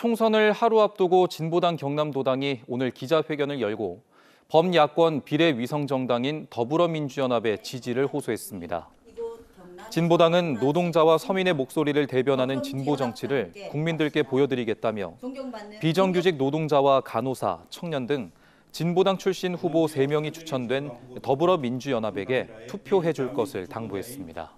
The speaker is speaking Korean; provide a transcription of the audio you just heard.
총선을 하루 앞두고 진보당 경남도당이 오늘 기자회견을 열고 범야권 비례위성 정당인 더불어민주연합의 지지를 호소했습니다. 진보당은 노동자와 서민의 목소리를 대변하는 진보 정치를 국민들께 보여드리겠다며 비정규직 노동자와 간호사, 청년 등 진보당 출신 후보 3명이 추천된 더불어민주연합에게 투표해 줄 것을 당부했습니다.